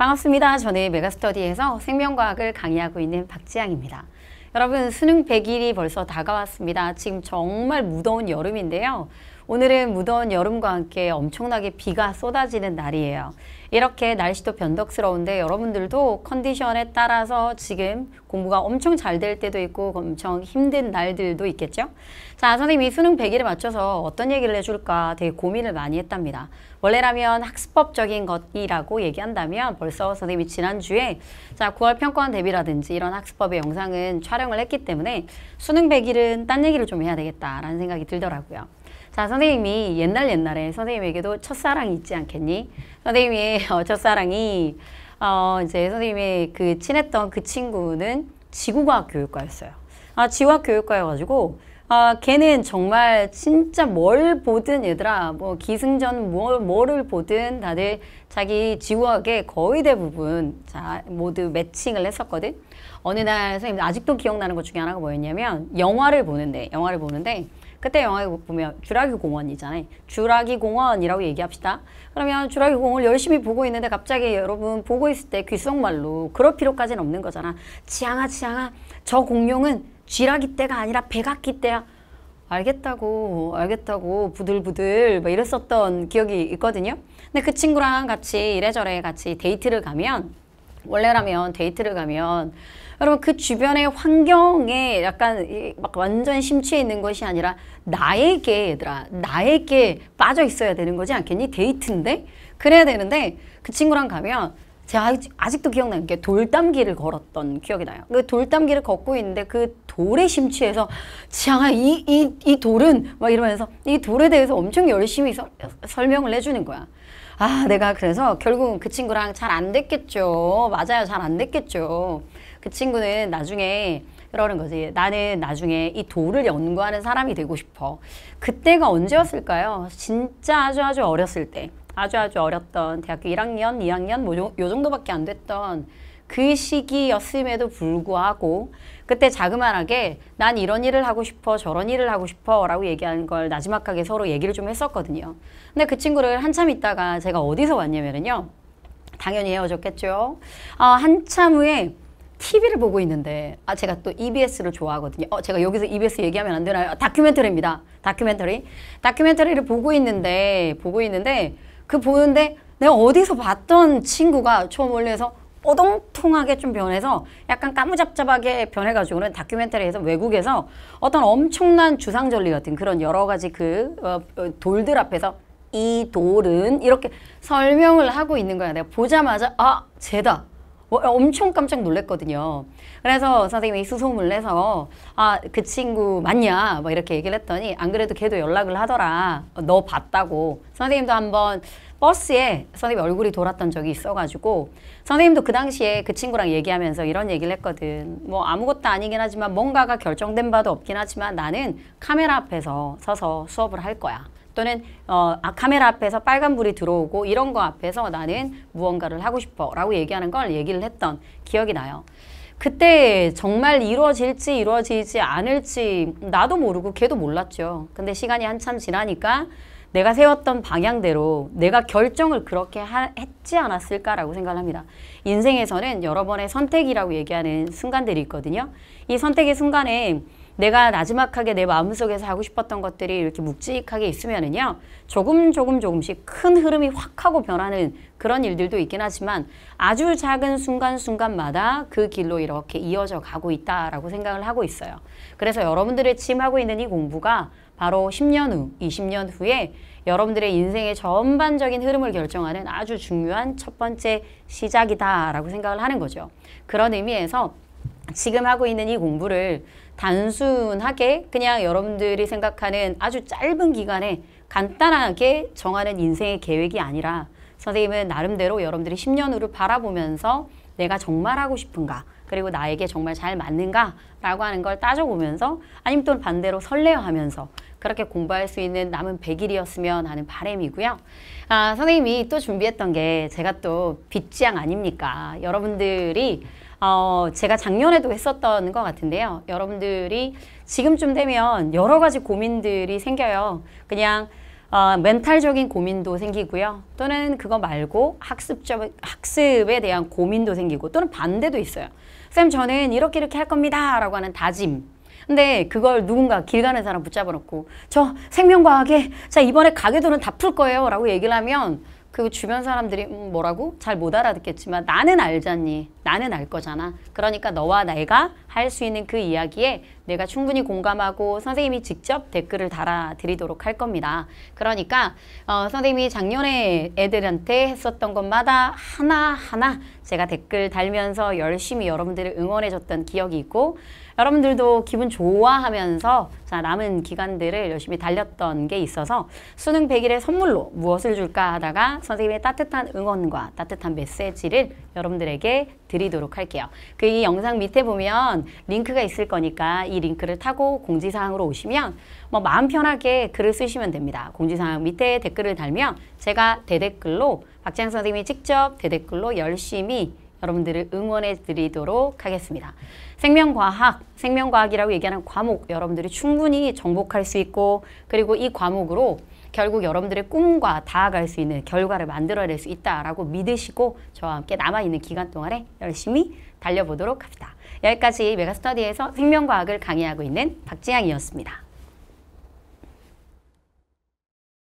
반갑습니다. 저는 메가스터디에서 생명과학을 강의하고 있는 박지향입니다. 여러분 수능 100일이 벌써 다가왔습니다. 지금 정말 무더운 여름인데요. 오늘은 무더운 여름과 함께 엄청나게 비가 쏟아지는 날이에요. 이렇게 날씨도 변덕스러운데 여러분들도 컨디션에 따라서 지금 공부가 엄청 잘 될 때도 있고 엄청 힘든 날들도 있겠죠? 자, 선생님이 수능 100일에 맞춰서 어떤 얘기를 해줄까 되게 고민을 많이 했답니다. 원래라면 학습법적인 것이라고 얘기한다면 벌써 선생님이 지난주에 자 9월 평가원 대비라든지 이런 학습법의 영상은 촬영을 했기 때문에 수능 100일은 딴 얘기를 좀 해야 되겠다라는 생각이 들더라고요. 자 선생님이 옛날 옛날에 선생님에게도 첫사랑이 있지 않겠니? 선생님이 어, 첫사랑이 어, 이제 선생님의 그 친했던 그 친구는 지구과학 교육과였어요. 아 지구과학 교육과여가지고 아 걔는 정말 진짜 뭘 보든 얘들아 뭐 기승전 뭐, 뭐를 보든 다들 자기 지구학에 거의 대부분 자 모두 매칭을 했었거든. 어느 날 선생님 아직도 기억나는 것 중에 하나가 뭐였냐면 영화를 보는데 영화를 보는데 그때 영화에 보면 주라기 공원이잖아요. 주라기 공원이라고 얘기합시다. 그러면 주라기 공원을 열심히 보고 있는데 갑자기 여러분 보고 있을 때 귓속말로 그럴 필요까지는 없는 거잖아. 지향아 지향아 저 공룡은 쥐라기 때가 아니라 백악기 때야. 알겠다고 알겠다고 부들부들 막 이랬었던 기억이 있거든요. 근데 그 친구랑 같이 이래저래 같이 데이트를 가면 원래라면 데이트를 가면 여러분 그 주변의 환경에 약간 막 완전 심취해 있는 것이 아니라 나에게 얘들아 나에게 빠져 있어야 되는 거지 않겠니? 데이트인데? 그래야 되는데 그 친구랑 가면 제가 아직도 기억나는 게 돌담길을 걸었던 기억이 나요. 그 돌담길을 걷고 있는데 그 돌에 심취해서 지향아 이, 이, 이 돌은 막 이러면서 이 돌에 대해서 엄청 열심히 서, 설명을 해주는 거야. 아 내가 그래서 결국은 그 친구랑 잘 안 됐겠죠 맞아요 잘 안 됐겠죠 그 친구는 나중에 그러는 거지 나는 나중에 이 도를 연구하는 사람이 되고 싶어 그때가 언제였을까요 진짜 아주 아주 어렸을 때 아주 아주 어렸던 대학교 1학년 2학년 뭐 요 정도밖에 안 됐던 그 시기였음에도 불구하고 그때 자그만하게난 이런 일을 하고 싶어 저런 일을 하고 싶어 라고 얘기하는 걸 나지막하게 서로 얘기를 좀 했었거든요. 근데 그 친구를 한참 있다가 제가 어디서 왔냐면요. 당연히 헤어졌겠죠. 아, 한참 후에 TV를 보고 있는데 아 제가 또 EBS를 좋아하거든요. 어 제가 여기서 EBS 얘기하면 안 되나요? 다큐멘터리입니다. 다큐멘터리. 다큐멘터리를 보고 있는데 보고 있는데 그 보는데 내가 어디서 봤던 친구가 처음 리에서 오동통하게 좀 변해서 약간 까무잡잡하게 변해가지고는 다큐멘터리에서 외국에서 어떤 엄청난 주상절리 같은 그런 여러 가지 그 어, 어, 돌들 앞에서 이 돌은 이렇게 설명을 하고 있는 거야. 내가 보자마자 아 쟤다. 어, 엄청 깜짝 놀랐거든요. 그래서 선생님이 수소문을 내서 아 그 친구 맞냐 막 뭐 이렇게 얘기를 했더니 안 그래도 걔도 연락을 하더라. 너 봤다고. 선생님도 한번 버스에 선생님 얼굴이 돌았던 적이 있어가지고 선생님도 그 당시에 그 친구랑 얘기하면서 이런 얘기를 했거든. 뭐 아무것도 아니긴 하지만 뭔가가 결정된 바도 없긴 하지만 나는 카메라 앞에서 서서 수업을 할 거야. 또는 어, 아, 카메라 앞에서 빨간불이 들어오고 이런 거 앞에서 나는 무언가를 하고 싶어 라고 얘기하는 걸 얘기를 했던 기억이 나요. 그때 정말 이루어질지 이루어지지 않을지 나도 모르고 걔도 몰랐죠. 근데 시간이 한참 지나니까 내가 세웠던 방향대로 내가 결정을 그렇게 하, 했지 않았을까라고 생각합니다. 인생에서는 여러 번의 선택이라고 얘기하는 순간들이 있거든요. 이 선택의 순간에 내가 나지막하게 내 마음속에서 하고 싶었던 것들이 이렇게 묵직하게 있으면은요. 조금 조금 조금씩 큰 흐름이 확 하고 변하는 그런 일들도 있긴 하지만 아주 작은 순간순간마다 그 길로 이렇게 이어져 가고 있다라고 생각을 하고 있어요. 그래서 여러분들의 지 하고 있는 이 공부가 바로 10년 후, 20년 후에 여러분들의 인생의 전반적인 흐름을 결정하는 아주 중요한 첫 번째 시작이다라고 생각을 하는 거죠. 그런 의미에서 지금 하고 있는 이 공부를 단순하게 그냥 여러분들이 생각하는 아주 짧은 기간에 간단하게 정하는 인생의 계획이 아니라 선생님은 나름대로 여러분들이 10년 후를 바라보면서 내가 정말 하고 싶은가 그리고 나에게 정말 잘 맞는가 라고 하는 걸 따져보면서 아니면 또 반대로 설레어하면서 그렇게 공부할 수 있는 남은 100일이었으면 하는 바램이고요. 아, 선생님이 또 준비했던 게 제가 또 빚지향 아닙니까? 여러분들이 어, 제가 작년에도 했었던 것 같은데요. 여러분들이 지금쯤 되면 여러 가지 고민들이 생겨요. 그냥 어, 멘탈적인 고민도 생기고요. 또는 그거 말고 학습적, 학습에 대한 고민도 생기고 또는 반대도 있어요. 쌤 저는 이렇게 이렇게 할 겁니다 라고 하는 다짐 근데 그걸 누군가 길 가는 사람 붙잡아 놓고 저 생명과학에 자 이번에 가계도는 다 풀 거예요 라고 얘기를 하면 그 주변 사람들이 음, 뭐라고? 잘 못 알아듣겠지만 나는 알잖니. 나는 알 거잖아. 그러니까 너와 내가 할 수 있는 그 이야기에 내가 충분히 공감하고 선생님이 직접 댓글을 달아드리도록 할 겁니다. 그러니까 어, 선생님이 작년에 애들한테 했었던 것마다 하나하나 제가 댓글 달면서 열심히 여러분들을 응원해줬던 기억이 있고 여러분들도 기분 좋아하면서 자, 남은 기간들을 열심히 달렸던 게 있어서 수능 100일의 선물로 무엇을 줄까 하다가 선생님의 따뜻한 응원과 따뜻한 메시지를 여러분들에게 드리도록 할게요. 그 이 영상 밑에 보면 링크가 있을 거니까 이 링크를 타고 공지사항으로 오시면 뭐 마음 편하게 글을 쓰시면 됩니다. 공지사항 밑에 댓글을 달면 제가 대댓글로 박지영 선생님이 직접 대댓글로 열심히 여러분들을 응원해 드리도록 하겠습니다. 생명과학, 생명과학이라고 얘기하는 과목 여러분들이 충분히 정복할 수 있고 그리고 이 과목으로 결국 여러분들의 꿈과 다가갈 수 있는 결과를 만들어낼 수 있다라고 믿으시고 저와 함께 남아있는 기간 동안에 열심히 달려보도록 합시다. 여기까지 메가스터디에서 생명과학을 강의하고 있는 박지향이었습니다.